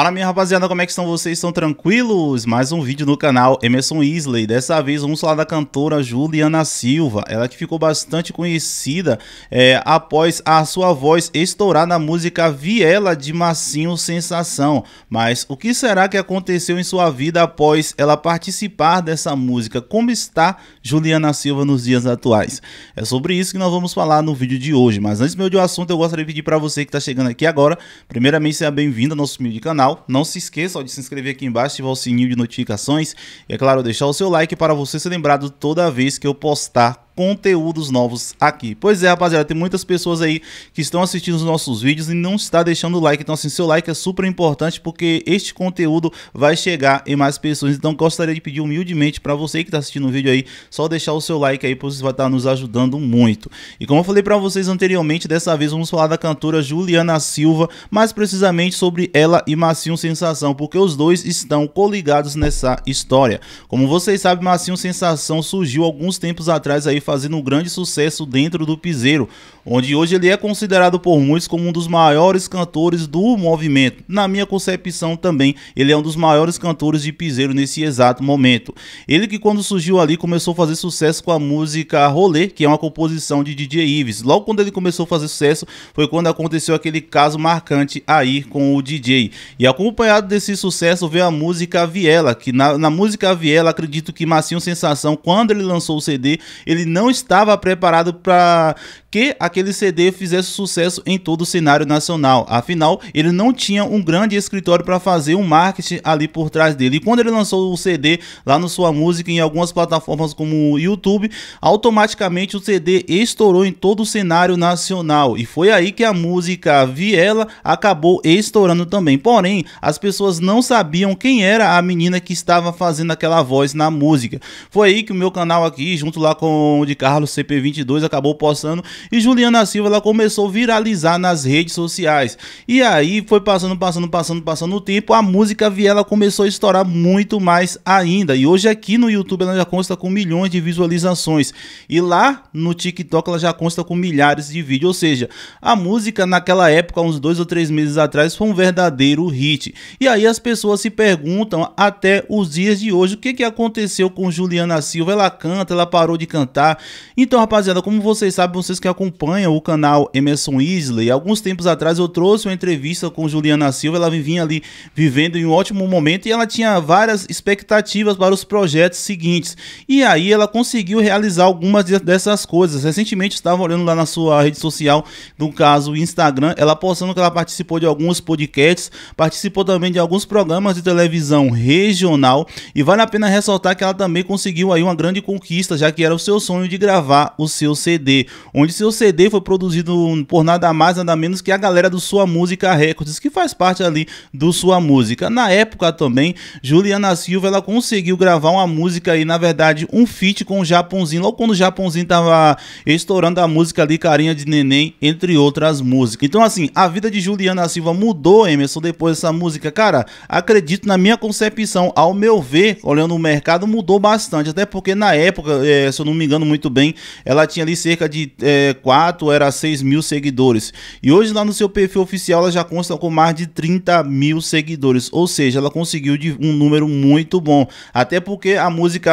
Fala minha rapaziada, como é que estão vocês? Estão tranquilos? Mais um vídeo no canal Emerson Isley. Dessa vez vamos falar da cantora Juliana Silva. Ela que ficou bastante conhecida é, após a sua voz estourar na música Viela de Massinho Sensação. Mas o que será que aconteceu em sua vida após ela participar dessa música? Como está Juliana Silva nos dias atuais? É sobre isso que nós vamos falar no vídeo de hoje. Mas antes meu de um assunto, eu gostaria de pedir para você que está chegando aqui agora, primeiramente seja bem-vindo ao nosso vídeo de canal canal. Não se esqueça de se inscrever aqui embaixo, ativar o sininho de notificações e, é claro, deixar o seu like para você ser lembrado toda vez que eu postar conteúdos novos aqui. Pois é, rapaziada, tem muitas pessoas aí que estão assistindo os nossos vídeos e não está deixando o like. Então, assim, seu like é super importante porque este conteúdo vai chegar em mais pessoas. Então, gostaria de pedir humildemente para você que está assistindo o vídeo aí, só deixar o seu like aí, pois vai estar tá nos ajudando muito. E como eu falei para vocês anteriormente, dessa vez vamos falar da cantora Juliana Silva, mais precisamente sobre ela e Massinho Sensação, porque os dois estão coligados nessa história. Como vocês sabem, Massinho Sensação surgiu alguns tempos atrás aí fazendo um grande sucesso dentro do piseiro, onde hoje ele é considerado por muitos como um dos maiores cantores do movimento. Na minha concepção também, ele é um dos maiores cantores de piseiro nesse exato momento. Ele que quando surgiu ali começou a fazer sucesso com a música Rolê, que é uma composição de DJ Ives. Logo quando ele começou a fazer sucesso, foi quando aconteceu aquele caso marcante aí com o DJ. E acompanhado desse sucesso veio a música Viela, que na, na música Viela, acredito que Massinho Sensação, quando ele lançou o CD, ele não estava preparado para que aquele CD fizesse sucesso em todo o cenário nacional. Afinal, ele não tinha um grande escritório para fazer um marketing ali por trás dele. E quando ele lançou o CD lá no sua música em algumas plataformas como o YouTube, automaticamente o CD estourou em todo o cenário nacional. E foi aí que a música Viela acabou estourando também. Porém, as pessoas não sabiam quem era a menina que estava fazendo aquela voz na música. Foi aí que o meu canal aqui, junto lá com o de Carlos CP22, acabou postando e Juliana Silva ela começou a viralizar nas redes sociais. E aí foi passando, passando, passando, passando o tempo. A música Viela começou a estourar muito mais ainda. E hoje aqui no YouTube ela já consta com milhões de visualizações. E lá no TikTok ela já consta com milhares de vídeos. Ou seja, a música naquela época, uns dois ou três meses atrás, foi um verdadeiro hit. E aí as pessoas se perguntam até os dias de hoje o que, que aconteceu com Juliana Silva. Ela canta, ela parou de cantar. Então, rapaziada, como vocês sabem, vocês que acompanha o canal Emerson Isley, alguns tempos atrás eu trouxe uma entrevista com Juliana Silva, ela vinha ali vivendo em um ótimo momento e ela tinha várias expectativas para os projetos seguintes. E aí ela conseguiu realizar algumas dessas coisas. Recentemente estava olhando lá na sua rede social, no caso Instagram, ela postando que ela participou de alguns podcasts, participou também de alguns programas de televisão regional e vale a pena ressaltar que ela também conseguiu aí uma grande conquista, já que era o seu sonho de gravar o seu CD, onde se seu CD foi produzido por nada mais, nada menos que a galera do Sua Música Records, que faz parte ali do Sua Música. Na época também, Juliana Silva ela conseguiu gravar uma música aí, na verdade, um feat com o Japãozinho, logo quando o Japãozinho tava estourando a música ali, Carinha de Neném, entre outras músicas. Então, assim, a vida de Juliana Silva mudou, Emerson, depois dessa música. Cara, acredito na minha concepção, ao meu ver, olhando o mercado, mudou bastante. Até porque na época, é, se eu não me engano muito bem, ela tinha ali cerca de. É, 4 era 6 mil seguidores. E hoje lá no seu perfil oficial ela já consta com mais de 30 mil seguidores. Ou seja, ela conseguiu de um número muito bom. Até porque a música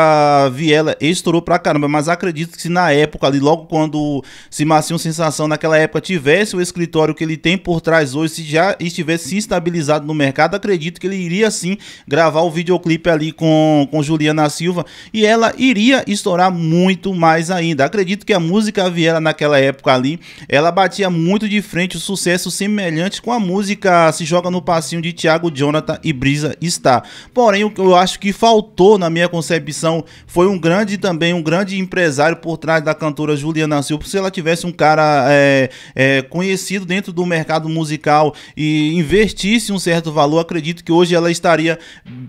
Viela estourou pra caramba. Mas acredito que se na época ali, logo quando se uma Sensação naquela época tivesse o escritório que ele tem por trás hoje, se já estivesse se estabilizado no mercado, acredito que ele iria sim gravar o videoclipe ali com, com Juliana Silva. E ela iria estourar muito mais ainda. Acredito que a música Viela naquela naquela época ali, ela batia muito de frente o sucesso semelhante com a música Se Joga no Passinho de Thiago Jonathan e Brisa está. Porém, o que eu acho que faltou na minha concepção foi um grande também, um grande empresário por trás da cantora Juliana Silva, se ela tivesse um cara é, é, conhecido dentro do mercado musical e investisse um certo valor, acredito que hoje ela estaria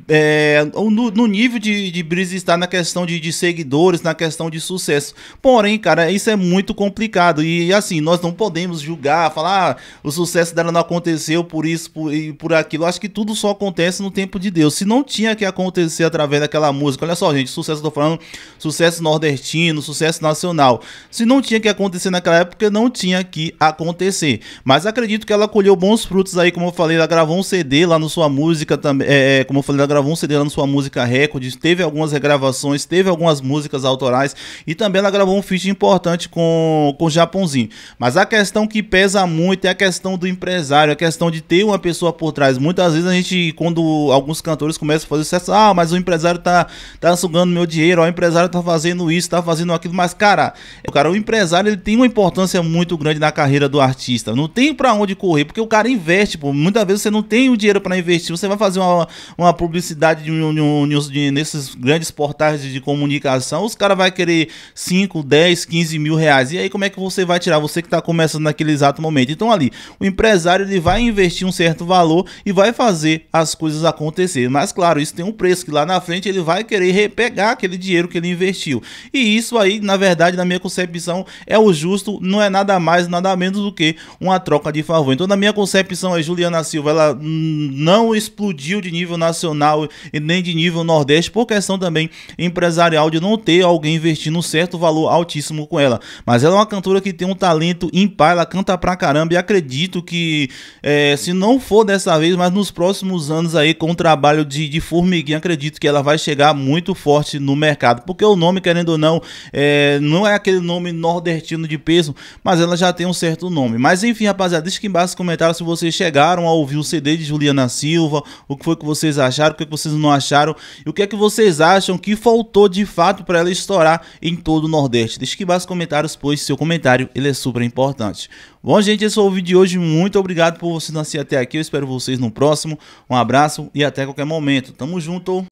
é, no, no, nível de, de Brisa está na questão de, de seguidores, na questão de sucesso. Porém, cara, isso é muito complicado complicado. E assim, nós não podemos julgar, falar ah, o sucesso dela não aconteceu por isso por, e por aquilo. Acho que tudo só acontece no tempo de Deus. Se não tinha que acontecer através daquela música, olha só, gente, sucesso, tô falando, sucesso nordestino, sucesso nacional. Se não tinha que acontecer naquela época, não tinha que acontecer. Mas acredito que ela colheu bons frutos aí, como eu falei, ela gravou um CD lá no sua música também. É, é, como eu falei, ela gravou um CD lá no sua música Records, teve algumas regravações, teve algumas músicas autorais e também ela gravou um feat importante com com o Japãozinho. Mas a questão que pesa muito é a questão do empresário, a questão de ter uma pessoa por trás. Muitas vezes a gente, quando alguns cantores começam a fazer sucesso, ah, mas o empresário tá, tá sugando meu dinheiro, ó, o empresário tá fazendo isso, tá fazendo aquilo. Mas, cara, o cara, o empresário ele tem uma importância muito grande na carreira do artista. Não tem para onde correr, porque o cara investe, pô. Muitas vezes você não tem o dinheiro para investir, você vai fazer uma, uma publicidade de, de, de, de, nesses grandes portais de comunicação, os caras vai querer 5, 10, 15 mil reais. E aí, como como é que você vai tirar, você que está começando naquele exato momento. Então ali, o empresário ele vai investir um certo valor e vai fazer as coisas acontecer. Mas claro, isso tem um preço que lá na frente ele vai querer repegar aquele dinheiro que ele investiu. E isso aí, na verdade, na minha concepção, é o justo, não é nada mais, nada menos do que uma troca de favor. Então, na minha concepção, a Juliana Silva ela não explodiu de nível nacional e nem de nível nordeste por questão também empresarial de não ter alguém investindo um certo valor altíssimo com ela. Mas ela é uma cantora que tem um talento impar, ela canta pra caramba e acredito que, é, se não for dessa vez, mas nos próximos anos aí, com o trabalho de, de formiguinha, acredito que ela vai chegar muito forte no mercado. Porque o nome, querendo ou não, é, não é aquele nome nordestino de peso, mas ela já tem um certo nome. Mas enfim, rapaziada, deixa aqui embaixo nos comentários se vocês chegaram a ouvir o CD de Juliana Silva, o que foi que vocês acharam, o que, é que vocês não acharam e o que é que vocês acham que faltou de fato para ela estourar em todo o Nordeste. Deixa aqui embaixo nos comentários, pois seu comentário, ele é super importante. Bom, gente, esse foi o vídeo de hoje. Muito obrigado por vocês nascer até aqui. Eu espero vocês no próximo. Um abraço e até qualquer momento. Tamo junto!